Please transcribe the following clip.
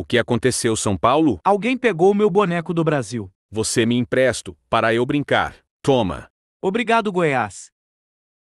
O que aconteceu, São Paulo? Alguém pegou meu boneco do Brasil. Você me empresto, para eu brincar. Toma. Obrigado, Goiás.